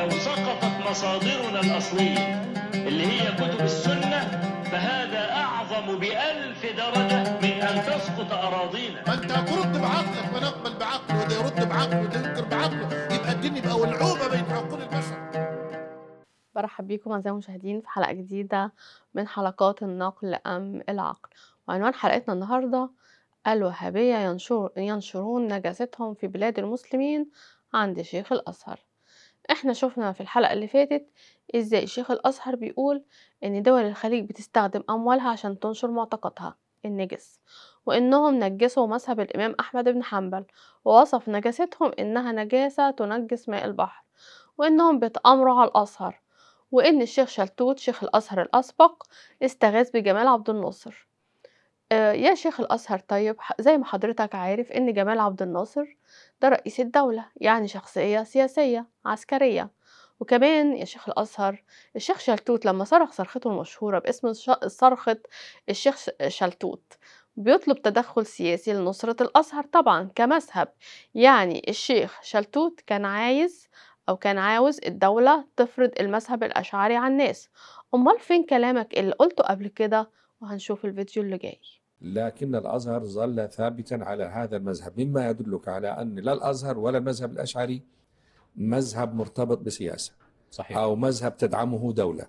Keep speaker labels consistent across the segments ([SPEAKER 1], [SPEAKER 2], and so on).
[SPEAKER 1] لو سقطت مصادرنا الأصلية اللي هي كتب السنة فهذا أعظم بألف درجة من أن تسقط أراضينا فأنت أنت ترد بعقلك ما
[SPEAKER 2] نقبل بعقله وده يرد بعقله وده ينكر بعقله يبقى الدين يبقى ولعوبة بين عقول البشر برحب بيكم أعزائي المشاهدين في حلقة جديدة من حلقات النقل أم العقل وعنوان حلقتنا النهاردة الوهابية ينشر ينشرون نجاستهم في بلاد المسلمين عند شيخ الأزهر احنا شفنا في الحلقة اللي فاتت ازاي الشيخ الازهر بيقول ان دول الخليج بتستخدم اموالها عشان تنشر معتقدها النجس وانهم نجسوا مذهب الامام احمد بن حنبل ووصف نجاستهم انها نجاسة تنجس ماء البحر وانهم بيتامروا على الازهر وان الشيخ شلتوت شيخ الازهر الاسبق استغاث بجمال عبد الناصر آه، يا شيخ الأزهر طيب زي ما حضرتك عارف إن جمال عبد الناصر ده رئيس الدولة، يعني شخصية سياسية، عسكرية، وكمان يا شيخ الأزهر الشيخ شلتوت لمّا صرخ صرخته المشهورة باسم صرخة الشيخ شلتوت، بيطلب تدخُّل سياسي لنُصرة الأزهر طبعًا كمذهب، يعني الشيخ شلتوت كان عايز أو كان عاوز الدولة تفرض المذهب الأشعري على الناس، أُمّال فين كلامك اللي قُلته قبل كده وهنشوف الفيديو اللي جاي
[SPEAKER 1] لكن الأزهر ظل ثابتا على هذا المذهب مما يدلك على أن لا الأزهر ولا المذهب الأشعري مذهب مرتبط بسياسة صحيح. أو مذهب تدعمه دولة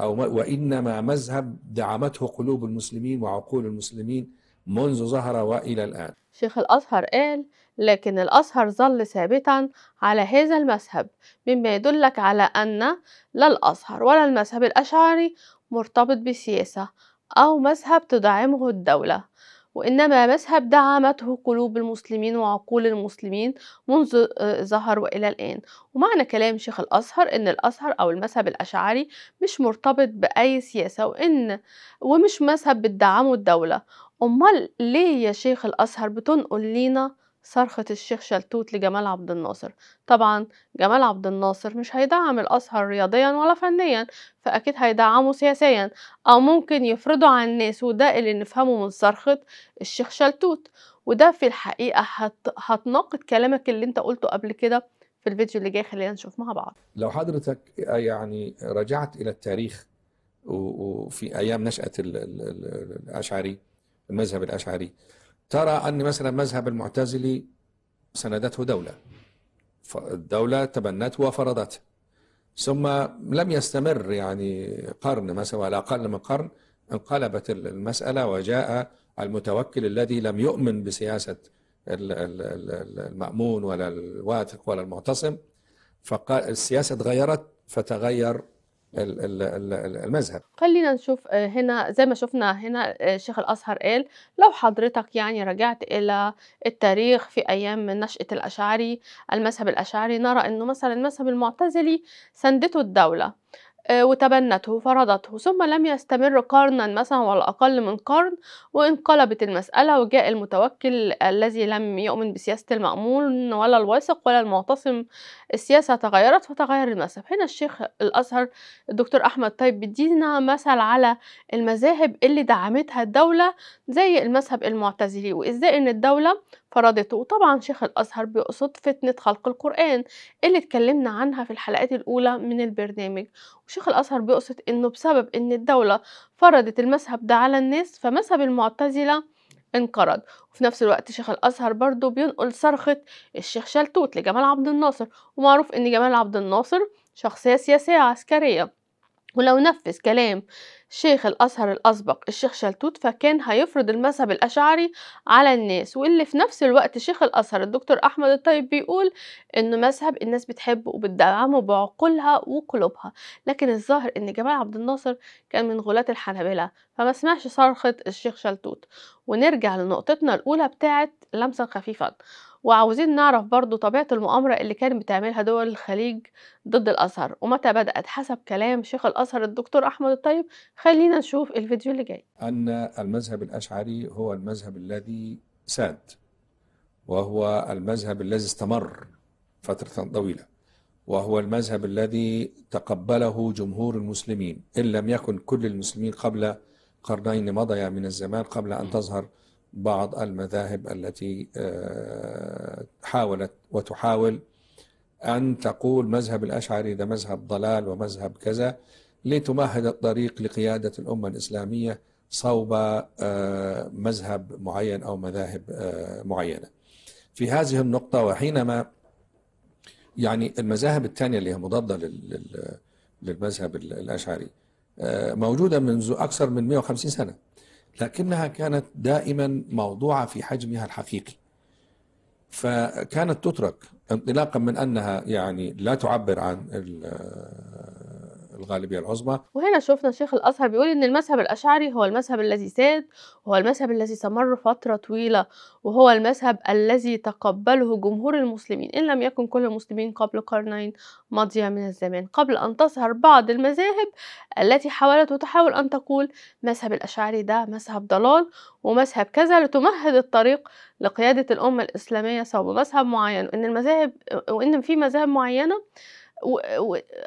[SPEAKER 1] أو وإنما مذهب دعمته قلوب المسلمين وعقول المسلمين منذ ظهر وإلى الآن
[SPEAKER 2] شيخ الأزهر قال لكن الأزهر ظل ثابتا على هذا المذهب مما يدلك على أن لا الأزهر ولا المذهب الأشعري مرتبط بسياسة أو مذهب تدعمه الدولة وإنما مذهب دعمته قلوب المسلمين وعقول المسلمين منذ آه، ظهر وإلى الآن ومعنى كلام شيخ الأزهر إن الأزهر أو المذهب الأشعري مش مرتبط بأي سياسة وإن ومش مذهب بتدعمه الدولة أمال ليه يا شيخ الأزهر بتنقل لينا صرخة الشيخ شلتوت لجمال عبد الناصر طبعا جمال عبد الناصر مش هيدعم الأزهر رياضيا ولا فنيا فأكيد هيدعمه سياسيا أو ممكن يفرضه على الناس وده اللي نفهمه من صرخة الشيخ شلتوت وده في الحقيقة هت... هتناقض كلامك اللي انت قلته قبل كده في الفيديو اللي جاي خلينا نشوف مع بعض
[SPEAKER 1] لو حضرتك آه، يعني رجعت إلى التاريخ وفي أيام نشأة الأشعري المذهب الأشعري ترى أن مثلا مذهب المعتزلي سندته دولة الدولة تبنته وفرضته ثم لم يستمر يعني قرن مثلا على أقل من قرن انقلبت المسألة وجاء المتوكل الذي لم يؤمن بسياسة المأمون ولا الواثق ولا المعتصم فالسياسة تغيرت فتغير المذهب
[SPEAKER 2] خلينا نشوف آه، هنا زي ما شفنا هنا آه، شيخ الأزهر قال لو حضرتك يعني رجعت إلى التاريخ في أيام من نشأة الأشعري المذهب الأشعري نرى أنه مثلا المذهب المعتزلي سندته الدولة آه، وتبنته وفرضته ثم لم يستمر قرنا مثلا ولا أقل من قرن وانقلبت المسألة وجاء المتوكل الذي لم يؤمن بسياسة المأمون ولا الواثق ولا المعتصم السياسة تغيرت فتغير المذهب هنا الشيخ الأزهر الدكتور أحمد طيب بيدينا مثل على المذاهب اللي دعمتها الدولة زي المذهب المعتزلي وإزاي إن الدولة فرضته وطبعا شيخ الأزهر بيقصد فتنة خلق القرآن اللي اتكلمنا عنها في الحلقات الأولى من البرنامج وشيخ الأزهر بيقصد إنه بسبب إن الدولة فرضت المذهب ده على الناس فمذهب المعتزلة انقرض وفي نفس الوقت شيخ الازهر برضو بينقل صرخه الشيخ شلتوت لجمال عبد الناصر ومعروف ان جمال عبد الناصر شخصيه سياسيه عسكريه ولو نفذ كلام شيخ الأزهر الأسبق الشيخ شلتوت فكان هيفرض المذهب الأشعري على الناس واللي في نفس الوقت شيخ الأزهر الدكتور أحمد الطيب بيقول إنه مذهب الناس بتحبه وبتدعمه بعقولها وقلوبها لكن الظاهر إن جمال عبد الناصر كان من غلاة الحنابلة فما سمعش صرخة الشيخ شلتوت ونرجع لنقطتنا الأولى بتاعت لمسة خفيفة وعاوزين نعرف برضو طبيعة المؤامرة اللي كان بتعملها دول الخليج ضد الأزهر ومتى بدأت حسب كلام شيخ الأزهر الدكتور أحمد الطيب خلينا نشوف الفيديو اللي جاي
[SPEAKER 1] أن المذهب الأشعري هو المذهب الذي ساد وهو المذهب الذي استمر فترة طويلة وهو المذهب الذي تقبله جمهور المسلمين إن لم يكن كل المسلمين قبل قرنين مضيا من الزمان قبل أن تظهر بعض المذاهب التي آه، حاولت وتحاول أن تقول مذهب الأشعري ده مذهب ضلال ومذهب كذا لتمهد الطريق لقيادة الأمة الإسلامية صوب آه، مذهب معين أو مذاهب آه، معينة في هذه النقطة وحينما يعني المذاهب الثانية اللي هي مضادة للمذهب الأشعري موجودة منذ أكثر من 150 سنة لكنها كانت دائما موضوعة في حجمها الحقيقي فكانت تترك انطلاقا من أنها يعني لا تعبر عن الغالبيه العظمى
[SPEAKER 2] وهنا شفنا شيخ الازهر بيقول ان المذهب الاشعري هو المذهب الذي ساد وهو المذهب الذي استمر فتره طويله وهو المذهب الذي تقبله جمهور المسلمين ان لم يكن كل المسلمين قبل قرنين ماضيه من الزمان قبل ان تظهر بعض المذاهب التي حاولت وتحاول ان تقول مذهب الاشعري ده مذهب ضلال ومذهب كذا لتمهد الطريق لقياده الامه الاسلاميه صوب مذهب معين وان المذاهب وان في مذاهب معينه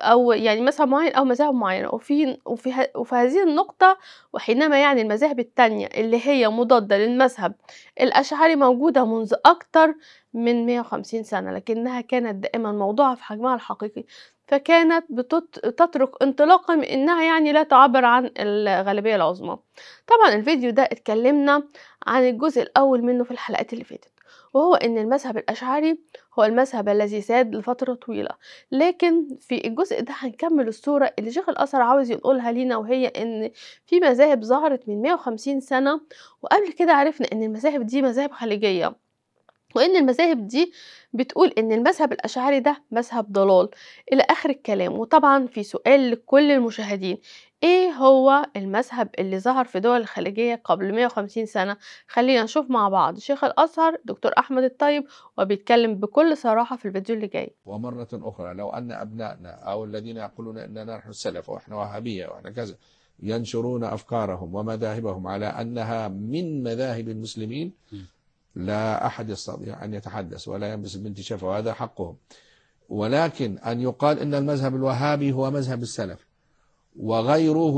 [SPEAKER 2] أو يعني مذهب معين أو مذاهب معينة وفي وفي وفي هذه النقطة وحينما يعني المذاهب الثانيه اللي هي مضادة للمذهب الأشعري موجودة منذ اكثر من 150 سنة لكنها كانت دائما موضوعه في حجمها الحقيقي فكانت بتترك انطلاقا من انها يعني لا تعبر عن الغالبيه العظمى طبعا الفيديو ده اتكلمنا عن الجزء الاول منه في الحلقات اللي فاتت وهو أن المذهب الأشعري هو المذهب الذي ساد لفترة طويلة لكن في الجزء ده هنكمل الصورة اللي شيخ الأثر عاوز ينقلها لينا وهي أن في مذاهب ظهرت من 150 سنة وقبل كده عرفنا أن المذاهب دي مذاهب خليجية وان المذاهب دي بتقول ان المذهب الاشعري ده مذهب ضلال الى اخر الكلام وطبعا في سؤال لكل المشاهدين ايه هو المذهب اللي ظهر في دول الخليجية قبل 150 سنة خلينا نشوف مع بعض شيخ الازهر دكتور احمد الطيب وبيتكلم بكل صراحة في الفيديو اللي جاي
[SPEAKER 1] ومرة اخرى لو ان ابنائنا او الذين يقولون اننا نحن السلف واحنا وهابية واحنا كذا ينشرون افكارهم ومذاهبهم على انها من مذاهب المسلمين لا احد يستطيع ان يتحدث ولا يلبس بانتشافه وهذا حقهم ولكن ان يقال ان المذهب الوهابي هو مذهب السلف وغيره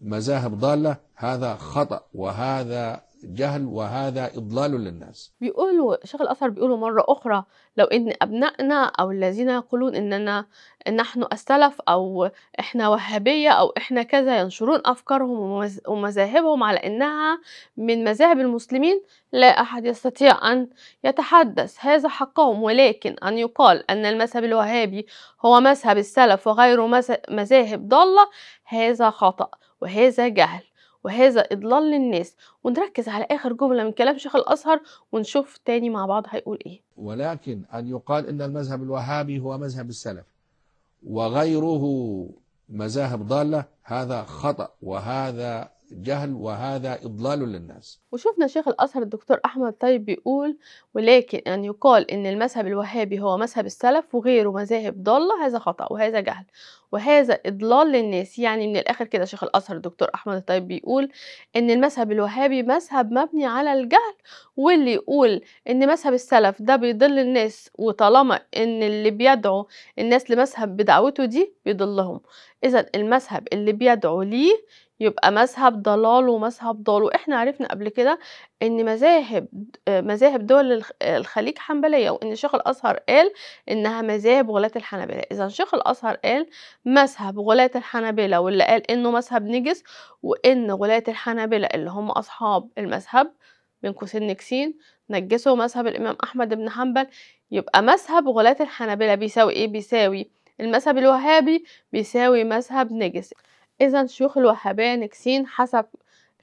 [SPEAKER 1] مذاهب ضالة هذا خطأ وهذا جهل وهذا إضلال للناس
[SPEAKER 2] بيقولوا شيخ الأثر بيقولوا مرة أخرى لو إن أبنائنا أو الذين يقولون إننا نحن السلف أو إحنا وهابية أو إحنا كذا ينشرون أفكارهم ومذاهبهم على إنها من مذاهب المسلمين لا أحد يستطيع أن يتحدث هذا حقهم ولكن أن يقال أن المذهب الوهابي هو مذهب السلف وغيره مذاهب ضالة هذا خطأ وهذا جهل وهذا إضلال للناس ونركز على آخر جملة من كلام شيخ الأزهر ونشوف تاني مع بعض هيقول إيه
[SPEAKER 1] ولكن أن يقال إن المذهب الوهابي هو مذهب السلف وغيره مذاهب ضالة هذا خطأ وهذا جهل وهذا إضلال للناس
[SPEAKER 2] وشفنا شيخ الأزهر الدكتور أحمد طيب بيقول ولكن أن يعني يقال أن المذهب الوهابي هو مذهب السلف وغيره مذاهب ضالة هذا خطأ وهذا جهل وهذا إضلال للناس يعني من الآخر كده شيخ الأزهر الدكتور أحمد طيب بيقول أن المذهب الوهابي مذهب مبني على الجهل واللي يقول أن مذهب السلف ده بيضل الناس وطالما أن اللي بيدعو الناس لمذهب بدعوته دي بيضلهم إذا المذهب اللي بيدعو ليه يبقى مذهب ضلال ومذهب ضال واحنا عرفنا قبل كده ان مذاهب مذاهب دول الخليج حنبليه وان شيخ الازهر قال انها مذاهب غلاة الحنابلة اذا شيخ الازهر قال مذهب غلاة الحنابلة واللي قال انه مذهب نجس وان غلاة الحنابلة اللي هم اصحاب المذهب بين قوسين نجسين نجسوا مذهب الامام احمد بن حنبل يبقى مذهب غلاة الحنابلة بيساوي ايه بيساوي المذهب الوهابي بيساوي مذهب نجس إذا شيوخ الوهابية نكسين حسب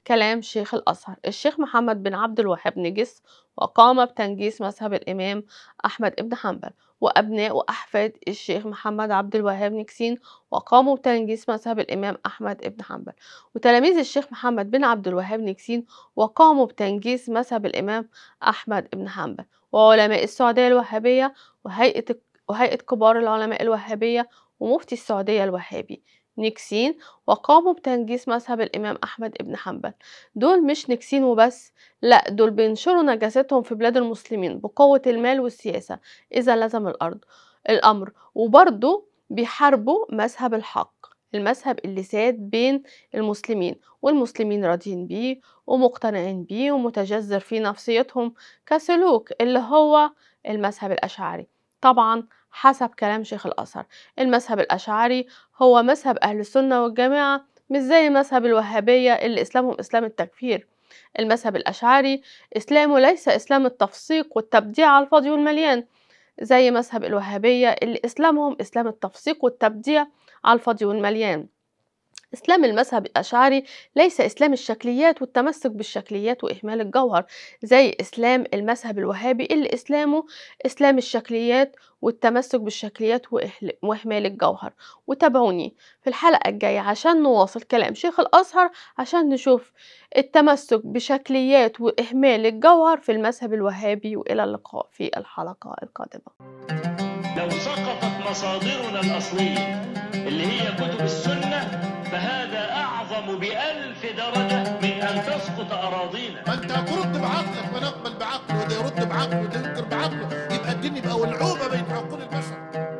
[SPEAKER 2] كلام شيخ الأزهر الشيخ محمد بن عبد الوهاب نجس وقام بتنجيس مذهب الإمام أحمد بن حنبل وأبناء وأحفاد الشيخ محمد عبد الوهاب نكسين وقاموا بتنجيس مذهب الإمام أحمد بن حنبل وتلاميذ الشيخ محمد بن عبد الوهاب نكسين وقاموا بتنجيس مذهب الإمام أحمد بن حنبل وعلماء السعودية الوهابية وهيئة وهيئة كبار العلماء الوهابية ومفتي السعودية الوهابي نكسين وقاموا بتنجيس مذهب الإمام أحمد ابن حنبل دول مش نكسين وبس لا دول بينشروا نجاستهم في بلاد المسلمين بقوة المال والسياسة إذا لزم الأرض الأمر وبرضو بيحاربوا مذهب الحق المذهب اللي ساد بين المسلمين والمسلمين راضيين بيه ومقتنعين بيه ومتجذر في نفسيتهم كسلوك اللي هو المذهب الأشعري طبعا حسب كلام شيخ الأزهر المذهب الأشعري هو مذهب أهل السنة والجماعة مش زي مذهب الوهابية اللي إسلامهم إسلام التكفير المذهب الأشعري إسلامه ليس إسلام التفسيق والتبديع على الفاضي والمليان زي مذهب الوهابية اللي إسلامهم إسلام التفسيق والتبديع على الفاضي والمليان إسلام المذهب الأشعري ليس إسلام الشكليات والتمسك بالشكليات وإهمال الجوهر زي إسلام المذهب الوهابي اللي إسلامه إسلام الشكليات والتمسك بالشكليات وإهمال الجوهر وتابعوني في الحلقة الجاية عشان نواصل كلام شيخ الأزهر عشان نشوف التمسك بشكليات وإهمال الجوهر في المذهب الوهابي وإلى اللقاء في الحلقة القادمة
[SPEAKER 1] لو سقطت مصادرنا الأصلية اللي هي كتب السنة فهذا أعظم بألف درجة من أن تسقط أراضينا ما أنت هترد بعقلك ونقبل بعقله وده يرد بعقله وده ينكر بعقله يبقى الدين يبقى ولعوبة بين عقول البشر